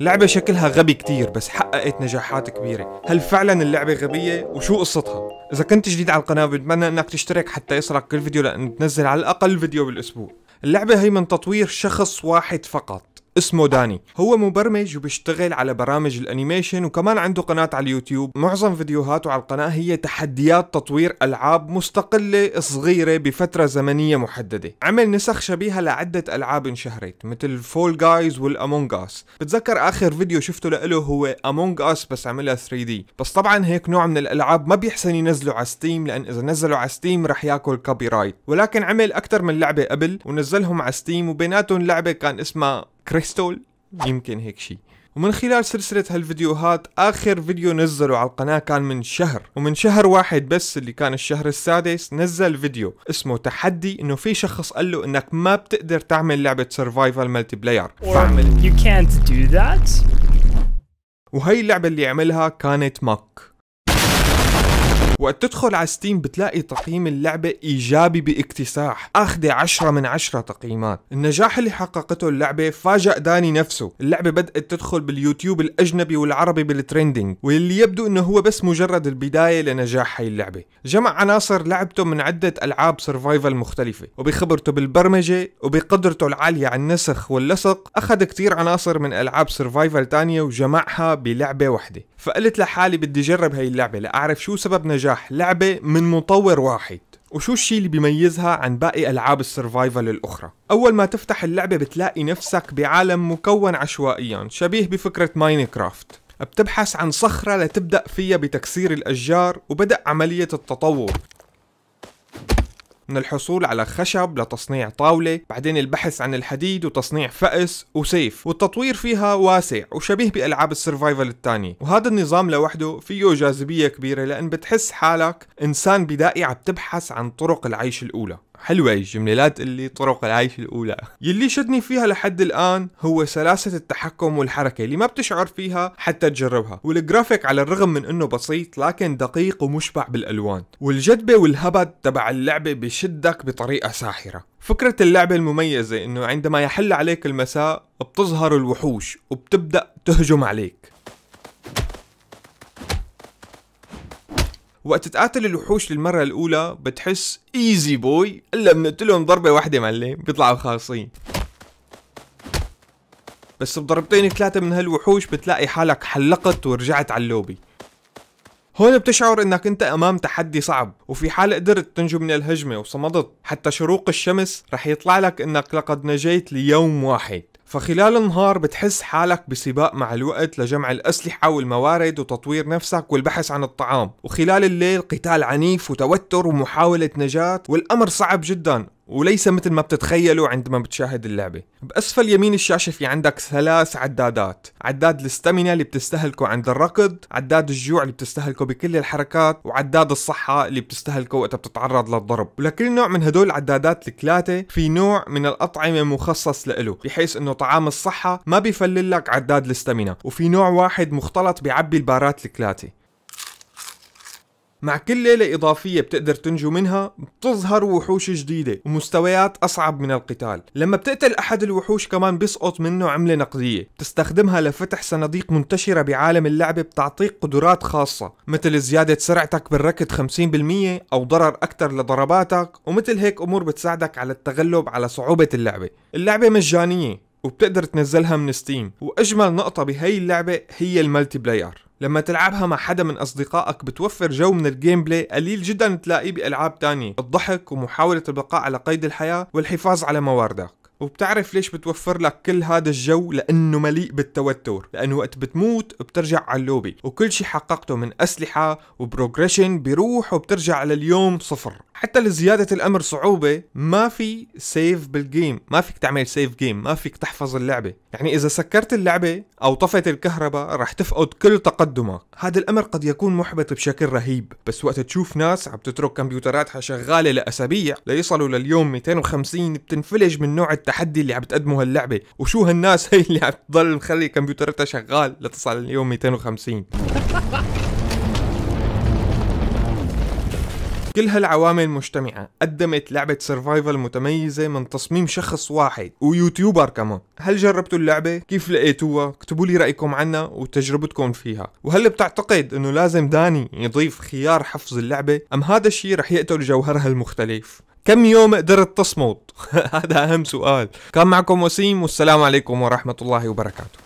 لعبة شكلها غبي كتير بس حققت نجاحات كبيرة هل فعلا اللعبة غبية وشو قصتها؟ إذا كنت جديد على القناة بتمنى أنك تشترك حتى يصلك كل فيديو لأن تنزل على الأقل فيديو بالأسبوع اللعبة هي من تطوير شخص واحد فقط اسمه داني هو مبرمج وبيشتغل على برامج الانيميشن وكمان عنده قناة على اليوتيوب معظم فيديوهاته على القناة هي تحديات تطوير العاب مستقلة صغيرة بفترة زمنية محددة عمل نسخ شبيهة لعدة العاب انشهرت مثل فول جايز والامونج اس بتذكر اخر فيديو شفته له هو امونج اس بس عملها 3 دي بس طبعا هيك نوع من الالعاب ما بيحسن ينزله على ستيم لان اذا نزله على ستيم رح ياكل كوبي رايت ولكن عمل اكثر من لعبة قبل ونزلهم على ستيم وبيناتهم لعبة كان اسمها كريستول يمكن هيك شيء ومن خلال سلسلة هالفيديوهات آخر فيديو نزله على القناة كان من شهر ومن شهر واحد بس اللي كان الشهر السادس نزل فيديو اسمه تحدي انه في شخص قال له انك ما بتقدر تعمل لعبة سرفايفل ملتي بلاير فاعمل وهي اللعبة اللي عملها كانت مك وقت تدخل على ستيم بتلاقي تقييم اللعبة إيجابي باكتساح أخذ 10 من 10 تقييمات النجاح اللي حققته اللعبة فاجأ داني نفسه اللعبة بدأت تدخل باليوتيوب الأجنبي والعربي بالترندنج واللي يبدو أنه هو بس مجرد البداية لنجاح هاي اللعبة جمع عناصر لعبته من عدة ألعاب سرفايفل مختلفة وبخبرته بالبرمجة وبقدرته العالية على النسخ واللصق أخذ كتير عناصر من ألعاب سرفايفل تانية وجمعها بلعبة واحدة فقلت لحالي بدي جرب هاي اللعبة لأعرف شو سبب نجاح لعبة من مطور واحد وشو الشيء اللي بيميزها عن باقي العاب السرفايفل الاخرى اول ما تفتح اللعبه بتلاقي نفسك بعالم مكون عشوائيا شبيه بفكره ماينكرافت بتبحث عن صخرة لتبدأ فيها بتكسير الأشجار وبدأ عملية التطور من الحصول على خشب لتصنيع طاولة بعدين البحث عن الحديد وتصنيع فأس وسيف والتطوير فيها واسع وشبيه بألعاب السرفايفل الثاني وهذا النظام لوحده فيه جاذبية كبيرة لأن بتحس حالك إنسان بدائي عم تبحث عن طرق العيش الأولى حلوة تقول اللي طرق العيش الأولى يلي شدني فيها لحد الآن هو سلاسة التحكم والحركة اللي ما بتشعر فيها حتى تجربها والجرافيك على الرغم من أنه بسيط لكن دقيق ومشبع بالألوان والجدبة والهبد تبع اللعبة بشدك بطريقة ساحرة فكرة اللعبة المميزة انه عندما يحل عليك المساء بتظهر الوحوش وبتبدأ تهجم عليك وقت تقاتل الوحوش للمرة الأولى بتحس ايزي بوي إلا بنقتلهم ضربة واحدة معلم بيطلعوا خالصين بس بضربتين ثلاثة من هالوحوش بتلاقي حالك حلقت ورجعت على اللوبي هون بتشعر انك انت امام تحدي صعب وفي حال قدرت تنجو من الهجمة وصمدت حتى شروق الشمس رح يطلع لك انك لقد نجيت ليوم واحد فخلال النهار بتحس حالك بسباق مع الوقت لجمع الأسلحة والموارد وتطوير نفسك والبحث عن الطعام وخلال الليل قتال عنيف وتوتر ومحاولة نجاة والأمر صعب جدا وليس مثل ما بتتخيلوا عندما بتشاهد اللعبة بأسفل يمين الشاشة في عندك ثلاث عدادات عداد الاستامينا اللي بتستهلكه عند الركض عداد الجوع اللي بتستهلكه بكل الحركات وعداد الصحة اللي بتستهلكه وقت بتتعرض للضرب ولكل نوع من هدول العدادات الثلاثة في نوع من الأطعمة مخصص له بحيث انه طعام الصحة ما بيفلل لك عداد الاستامينا وفي نوع واحد مختلط بيعبي البارات الثلاثة مع كل ليلة إضافية بتقدر تنجو منها بتظهر وحوش جديدة ومستويات أصعب من القتال لما بتقتل أحد الوحوش كمان بيسقط منه عملة نقدية بتستخدمها لفتح صناديق منتشرة بعالم اللعبة بتعطيك قدرات خاصة مثل زيادة سرعتك بالركض 50% أو ضرر أكثر لضرباتك ومثل هيك أمور بتساعدك على التغلب على صعوبة اللعبة اللعبة مجانية وبتقدر تنزلها من ستيم واجمل نقطه بهي اللعبه هي الملتي بلاير لما تلعبها مع حدا من أصدقائك بتوفر جو من الجيم بلاي قليل جدا تلاقيه بألعاب تانية الضحك ومحاولة البقاء على قيد الحياة والحفاظ على مواردك وبتعرف ليش بتوفر لك كل هذا الجو لانه مليء بالتوتر لانه وقت بتموت بترجع على اللوبي وكل شي حققته من اسلحه وبروجريشن بيروح وبترجع لليوم صفر حتى لزيادة الأمر صعوبة ما في سيف بالجيم ما فيك تعمل سيف جيم ما فيك تحفظ اللعبة يعني إذا سكرت اللعبة أو طفت الكهرباء رح تفقد كل تقدمك هذا الأمر قد يكون محبط بشكل رهيب بس وقت تشوف ناس عم تترك كمبيوتراتها شغالة لأسابيع ليصلوا لليوم 250 بتنفلج من نوع التحدي اللي عم تقدمه هاللعبة وشو هالناس هي اللي عم تضل مخلي كمبيوتراتها شغال لتصل لليوم 250 كل هالعوامل مجتمعة قدمت لعبة سرفايفل متميزة من تصميم شخص واحد ويوتيوبر كمان هل جربتوا اللعبة؟ كيف لقيتوها؟ اكتبوا لي رأيكم عنها وتجربتكم فيها وهل بتعتقد انه لازم داني يضيف خيار حفظ اللعبة؟ أم هذا الشيء رح يقتل جوهرها المختلف؟ كم يوم قدرت تصمد؟ هذا أهم سؤال كان معكم وسيم والسلام عليكم ورحمة الله وبركاته